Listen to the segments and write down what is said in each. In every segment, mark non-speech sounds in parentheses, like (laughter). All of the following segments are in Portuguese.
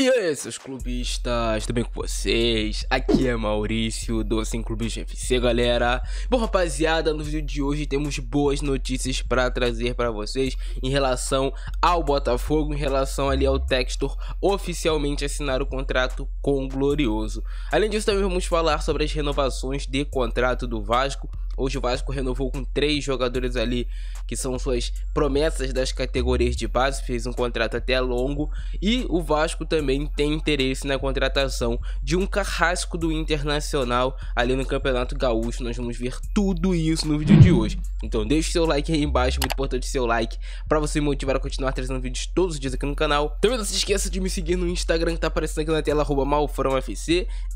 E aí, seus clubistas, tudo bem com vocês? Aqui é Maurício do 5 Clubes GFC, galera. Bom, rapaziada, no vídeo de hoje temos boas notícias para trazer para vocês em relação ao Botafogo, em relação ali ao Textor oficialmente assinar o contrato com o Glorioso. Além disso, também vamos falar sobre as renovações de contrato do Vasco Hoje o Vasco renovou com três jogadores ali que são suas promessas das categorias de base, fez um contrato até longo e o Vasco também tem interesse na contratação de um carrasco do Internacional ali no Campeonato Gaúcho. Nós vamos ver tudo isso no vídeo de hoje. Então deixe seu like aí embaixo, é muito importante seu like para você motivar a continuar trazendo vídeos todos os dias aqui no canal. Também não se esqueça de me seguir no Instagram que tá aparecendo aqui na tela, arroba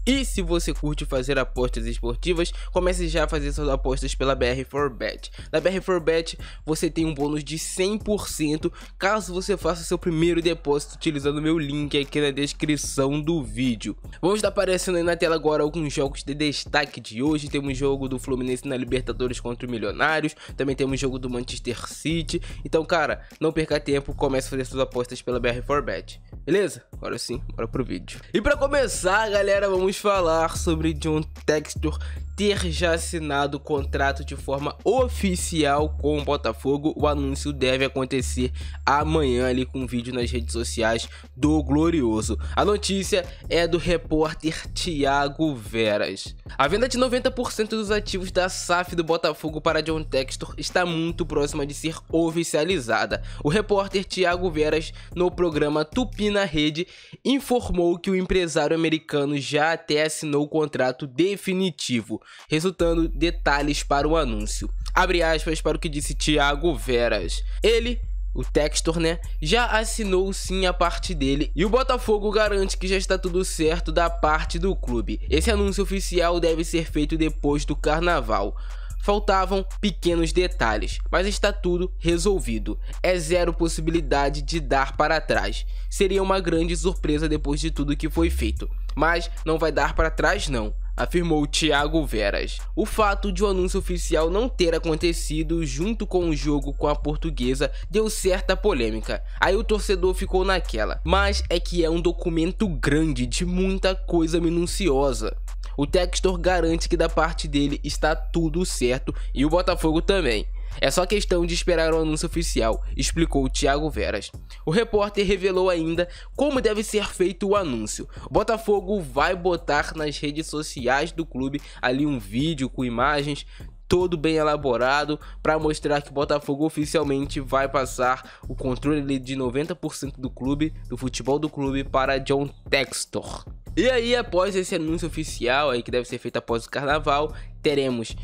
E se você curte fazer apostas esportivas, comece já a fazer suas apostas apostas pela BR4Bet. Na BR4Bet você tem um bônus de 100% caso você faça seu primeiro depósito utilizando meu link aqui na descrição do vídeo. Vamos estar aparecendo aí na tela agora alguns jogos de destaque de hoje. Temos jogo do Fluminense na Libertadores contra o Milionários, também temos jogo do Manchester City. Então, cara, não perca tempo, comece a fazer suas apostas pela BR4Bet. Beleza? Agora sim, bora pro vídeo. E para começar, galera, vamos falar sobre John Textor ter já assinado o contrato de forma oficial com o Botafogo. O anúncio deve acontecer amanhã ali com um vídeo nas redes sociais do Glorioso. A notícia é do repórter Thiago Veras. A venda de 90% dos ativos da SAF do Botafogo para John Textor está muito próxima de ser oficializada. O repórter Thiago Veras, no programa Tupi na Rede, informou que o empresário americano já até assinou o contrato definitivo resultando detalhes para o anúncio. Abre aspas para o que disse Thiago Veras. Ele o Textor, né, já assinou sim a parte dele e o Botafogo garante que já está tudo certo da parte do clube. Esse anúncio oficial deve ser feito depois do carnaval. Faltavam pequenos detalhes, mas está tudo resolvido. É zero possibilidade de dar para trás. Seria uma grande surpresa depois de tudo que foi feito, mas não vai dar para trás não afirmou Thiago Veras. O fato de o anúncio oficial não ter acontecido junto com o jogo com a portuguesa deu certa polêmica, aí o torcedor ficou naquela, mas é que é um documento grande de muita coisa minuciosa. O Textor garante que da parte dele está tudo certo e o Botafogo também. É só questão de esperar o anúncio oficial, explicou Thiago Veras. O repórter revelou ainda como deve ser feito o anúncio. O Botafogo vai botar nas redes sociais do clube ali um vídeo com imagens todo bem elaborado para mostrar que o Botafogo oficialmente vai passar o controle de 90% do clube, do futebol do clube para John Textor. E aí, após esse anúncio oficial aí que deve ser feito após o carnaval, teremos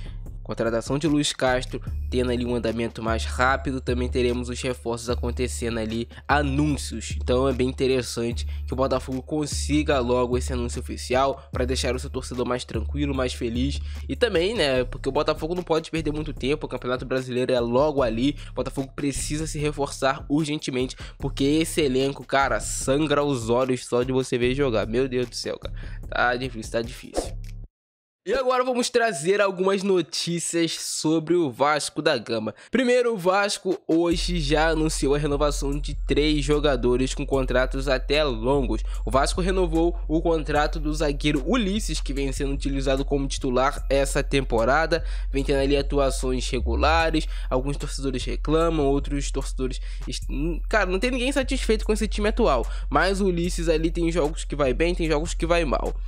Contratação de Luiz Castro tendo ali um andamento mais rápido, também teremos os reforços acontecendo ali, anúncios. Então é bem interessante que o Botafogo consiga logo esse anúncio oficial para deixar o seu torcedor mais tranquilo, mais feliz. E também, né, porque o Botafogo não pode perder muito tempo, o Campeonato Brasileiro é logo ali. O Botafogo precisa se reforçar urgentemente, porque esse elenco, cara, sangra os olhos só de você ver jogar. Meu Deus do céu, cara. Tá difícil, tá difícil. E agora vamos trazer algumas notícias sobre o Vasco da Gama. Primeiro, o Vasco hoje já anunciou a renovação de três jogadores com contratos até longos. O Vasco renovou o contrato do zagueiro Ulisses, que vem sendo utilizado como titular essa temporada, vem tendo ali atuações regulares. Alguns torcedores reclamam, outros torcedores. Hum, cara, não tem ninguém satisfeito com esse time atual, mas o Ulisses ali tem jogos que vai bem, tem jogos que vai mal.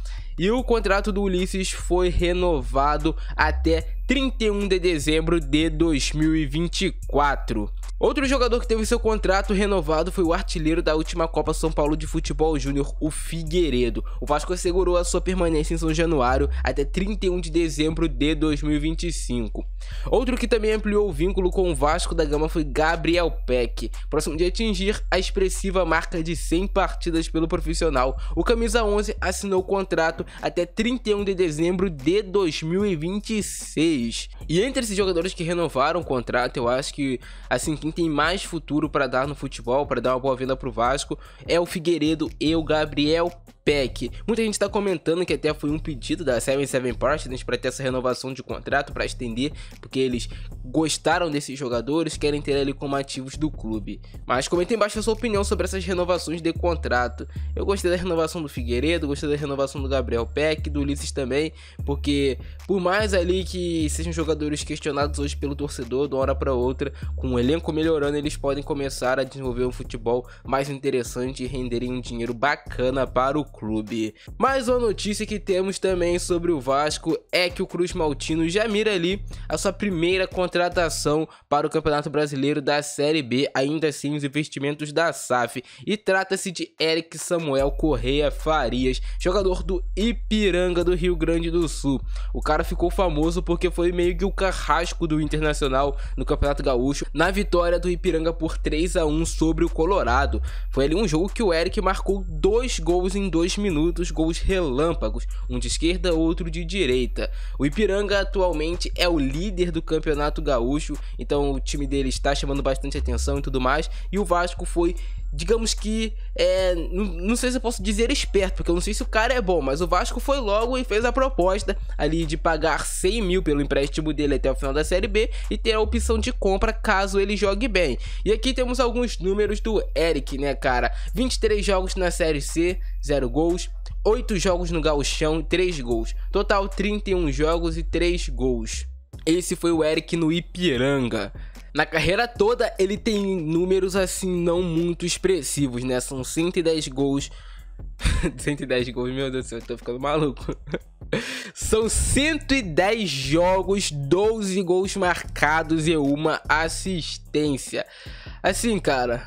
E o contrato do Ulisses foi renovado até 31 de dezembro de 2024. Outro jogador que teve seu contrato renovado foi o artilheiro da última Copa São Paulo de Futebol Júnior, o Figueiredo. O Vasco assegurou a sua permanência em São Januário até 31 de dezembro de 2025. Outro que também ampliou o vínculo com o Vasco da Gama foi Gabriel Peck. Próximo de atingir a expressiva marca de 100 partidas pelo profissional, o camisa 11 assinou o contrato até 31 de dezembro de 2026. E entre esses jogadores que renovaram o contrato, eu acho que assim quem tem mais futuro para dar no futebol, para dar uma boa venda pro Vasco, é o Figueiredo e o Gabriel PEC. Muita gente está comentando que até foi um pedido da 77 Partners para ter essa renovação de contrato, para estender, porque eles gostaram desses jogadores, querem ter ele como ativos do clube. Mas comenta embaixo a sua opinião sobre essas renovações de contrato. Eu gostei da renovação do Figueiredo, gostei da renovação do Gabriel Peck, do Ulisses também, porque por mais ali que sejam jogadores questionados hoje pelo torcedor, de uma hora para outra, com o elenco melhorando, eles podem começar a desenvolver um futebol mais interessante e renderem um dinheiro bacana para o Clube. Mas uma notícia que temos também sobre o Vasco é que o Cruz Maltino já mira ali a sua primeira contratação para o Campeonato Brasileiro da Série B, ainda assim os investimentos da SAF. E trata-se de Eric Samuel Correia Farias, jogador do Ipiranga do Rio Grande do Sul. O cara ficou famoso porque foi meio que o carrasco do Internacional no Campeonato Gaúcho, na vitória do Ipiranga por 3 a 1 sobre o Colorado. Foi ali um jogo que o Eric marcou dois gols em dois dois minutos gols relâmpagos, um de esquerda, outro de direita. O Ipiranga atualmente é o líder do Campeonato Gaúcho, então o time dele está chamando bastante atenção e tudo mais, e o Vasco foi digamos que, é, não, não, sei se eu posso dizer esperto, porque eu não sei se o cara é bom, mas o Vasco foi logo e fez a proposta ali de pagar 100 mil pelo empréstimo dele até o final da Série B e ter a opção de compra caso ele jogue bem. E aqui temos alguns números do Eric, né, cara? 23 jogos na Série C, 0 gols. 8 jogos no Gauchão, 3 gols. Total 31 jogos e 3 gols. Esse foi o Eric no Ipiranga. Na carreira toda, ele tem números assim não muito expressivos, né? São 110 gols. 110 (laughs) gols, meu Deus do céu, eu tô ficando maluco. (laughs) São 110 jogos, 12 gols marcados e uma assistência. Assim, cara,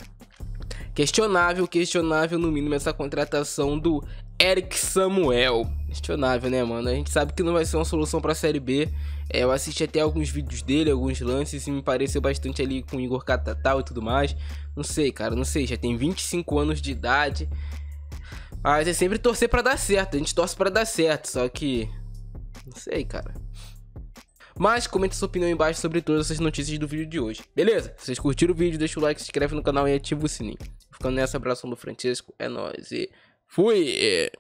questionável, questionável no mínimo essa contratação do Eric Samuel. Questionável, né, mano? A gente sabe que não vai ser uma solução para a Série B. É, eu assisti até alguns vídeos dele, alguns lances, e me pareceu bastante ali com o Igor Catatal e tudo mais. Não sei, cara, não sei. Já tem 25 anos de idade. Mas é sempre torcer para dar certo. A gente torce para dar certo, só que. Não sei, cara. Mas comenta sua opinião embaixo sobre todas essas notícias do vídeo de hoje. Beleza? Se vocês curtiram o vídeo, deixa o like, se inscreve no canal e ativa o sininho. Ficando nessa, abração do Francisco. É nóis e. Fui! Eh,